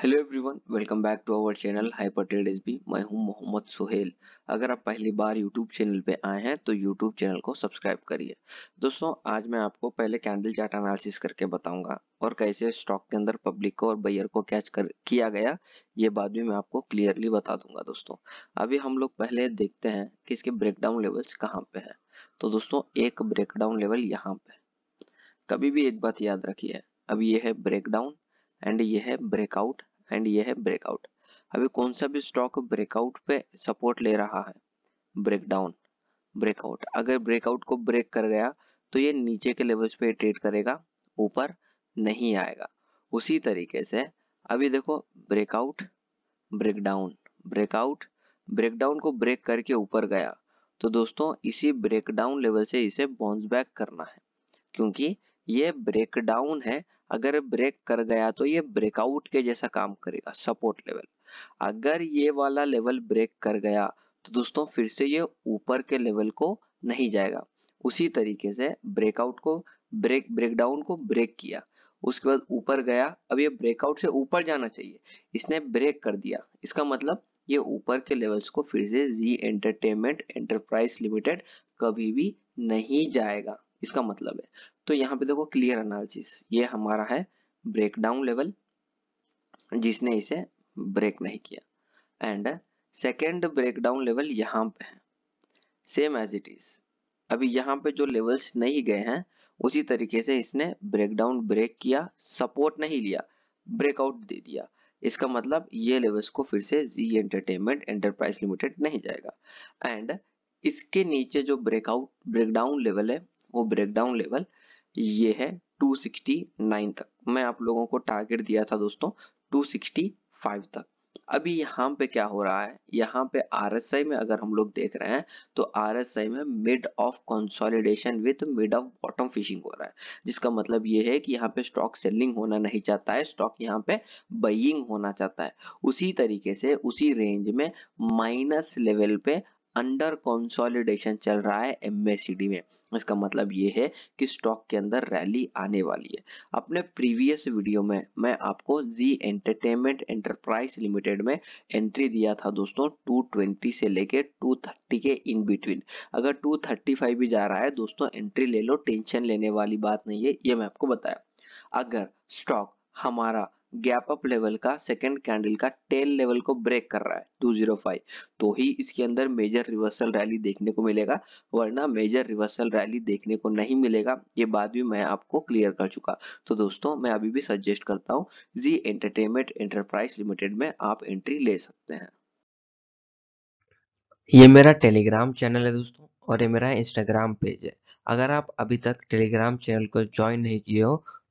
hello everyone welcome back to our channel hyper trade S B मैं हूं मोहम्मद सोहेल अगर आप पहली बार यूट्यूब चैनल पे आए हैं तो यूट्यूब चैनल को सब्सक्राइब करिए दोस्तों आज मैं आपको पहले कैंडल चार्ट एनालिसिस करके बताऊंगा और कैसे स्टॉक के अंदर पब्लिक को और बैयर को कैच कर किया गया ये बाद में मैं आपको क्लियरली बता दूंगा दोस्तों अभी हम लोग पहले देखते हैं कि इसके ब्रेकडाउन लेवल्स कहाँ पे है तो दोस्तों एक ब्रेकडाउन लेवल यहाँ पे कभी भी एक बात याद रखिए अब ये है ब्रेकडाउन एंड ये है ब्रेकआउट एंड ये है ब्रेकआउट अभी कौन सा भी स्टॉक ब्रेकआउट पे सपोर्ट ले रहा है ब्रेकडाउन ब्रेकआउट अगर ब्रेकआउट को ब्रेक कर गया तो ये नीचे के लेवल्स पे ट्रेड करेगा ऊपर नहीं आएगा उसी तरीके से अभी देखो ब्रेकआउट ब्रेकडाउन ब्रेकआउट ब्रेकडाउन को ब्रेक करके ऊपर गया तो दोस्तों इसी ब्रेकडाउन लेवल से इसे बाउंस बैक करना है क्योंकि ये ब्रेकडाउन है अगर ब्रेक कर गया तो ये ब्रेकआउट के जैसा काम करेगा सपोर्ट लेवल अगर ये वाला लेवल ब्रेक कर गया तो दोस्तों फिर से ये ऊपर के लेवल को नहीं जाएगा उसी तरीके से ब्रेकआउट को ब्रेक ब्रेकडाउन को ब्रेक किया उसके बाद ऊपर गया अब ये ब्रेकआउट से ऊपर जाना चाहिए इसने ब्रेक कर दिया इसका मतलब ये ऊपर के लेवल्स को फिर से जी एंटरटेनमेंट एंटरप्राइज लिमिटेड कभी भी नहीं जाएगा इसका मतलब है तो यहाँ पे देखो क्लियर एनालिसिस ये हमारा है ब्रेकडाउन लेवल जिसने इसे ब्रेक नहीं किया एंड सेकेंड ब्रेकडाउन लेवल यहाँ पे है सेम एज इट इज अभी यहाँ पे जो लेवल्स नहीं गए हैं उसी तरीके से इसने ब्रेकडाउन ब्रेक किया सपोर्ट नहीं लिया ब्रेकआउट दे दिया इसका मतलब ये लेवल्स को फिर से जी एंटरटेनमेंट एंटरप्राइज लिमिटेड नहीं जाएगा एंड इसके नीचे जो ब्रेकआउट ब्रेकडाउन लेवल है वो ब्रेकडाउन लेवल ये है 269 तक मैं आप लोगों को टारगेट दिया था दोस्तों 265 तक अभी यहाँ पे क्या हो रहा है यहाँ पे आर में अगर हम लोग देख रहे हैं तो आर में mid of consolidation with mid of bottom fishing हो रहा है जिसका मतलब ये है कि यहाँ पे स्टॉक सेलिंग होना नहीं चाहता है स्टॉक यहाँ पे बइंग होना चाहता है उसी तरीके से उसी रेंज में माइनस लेवल पे अंडर कंसोलिडेशन चल रहा है एमएसीडी में इसका मतलब ये है कि स्टॉक के अंदर रैली आने वाली है अपने प्रीवियस वीडियो में मैं आपको जी एंटरटेनमेंट एंटरप्राइज लिमिटेड में एंट्री दिया था दोस्तों 220 से लेके 230 के इन बिटवीन अगर 235 भी जा रहा है दोस्तों एंट्री ले लो टेंशन लेने वाली बात नहीं है ये मैं आपको बताया अगर स्टॉक हमारा गैप अप लेवल का सेकेंड कैंडल का टेल लेवल को ब्रेक कर रहा है 205 तो ही इसके अंदर मेजर रिवर्सल रैली देखने को मिलेगा वरना मेजर रिवर्सल रैली देखने को नहीं मिलेगा ये बात भी मैं आपको क्लियर कर चुका तो दोस्तों मैं अभी भी सजेस्ट करता हूँ जी एंटरटेनमेंट एंटरप्राइज लिमिटेड में आप एंट्री ले सकते हैं ये मेरा टेलीग्राम चैनल है दोस्तों और ये मेरा इंस्टाग्राम पेज है अगर आप अभी तक टेलीग्राम चैनल को ज्वाइन नहीं किए हो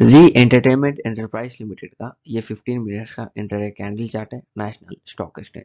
जी एंटरटेनमेंट एंटरप्राइज लिमिटेड का ये 15 मिनट्स का इंटर कैंडल चार्ट है नेशनल स्टॉक एक्सचेंज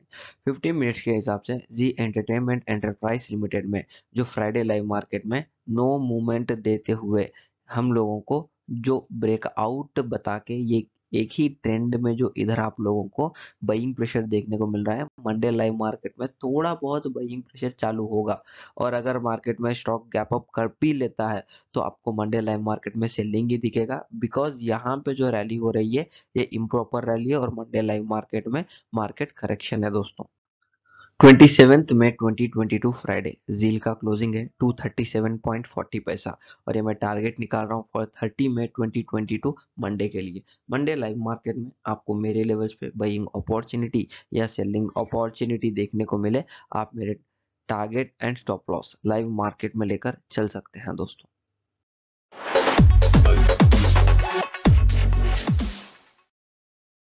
15 मिनट्स के हिसाब से जी एंटरटेनमेंट एंटरप्राइज लिमिटेड में जो फ्राइडे लाइव मार्केट में नो मूवमेंट देते हुए हम लोगों को जो ब्रेकआउट बता के ये एक ही ट्रेंड में जो इधर आप लोगों को बइंग प्रेशर देखने को मिल रहा है मंडे लाइव मार्केट में थोड़ा बहुत बइंग प्रेशर चालू होगा और अगर मार्केट में स्टॉक गैप अप कर भी लेता है तो आपको मंडे लाइव मार्केट में सेलिंग ही दिखेगा बिकॉज यहाँ पे जो रैली हो रही है ये इम्प्रॉपर रैली है और मंडे लाइव मार्केट में मार्केट करेक्शन है दोस्तों ट्वेंटी सेवेंथ में 2022 फ्राइडे जील का क्लोजिंग है 237.40 पैसा और ये मैं टारगेट निकाल रहा हूँ फॉर 30 में 2022 मंडे के लिए मंडे लाइव मार्केट में आपको मेरे लेवल्स पे बाइंग अपॉर्चुनिटी या सेलिंग अपॉर्चुनिटी देखने को मिले आप मेरे target and stop loss live market में लेकर चल सकते हैं दोस्तों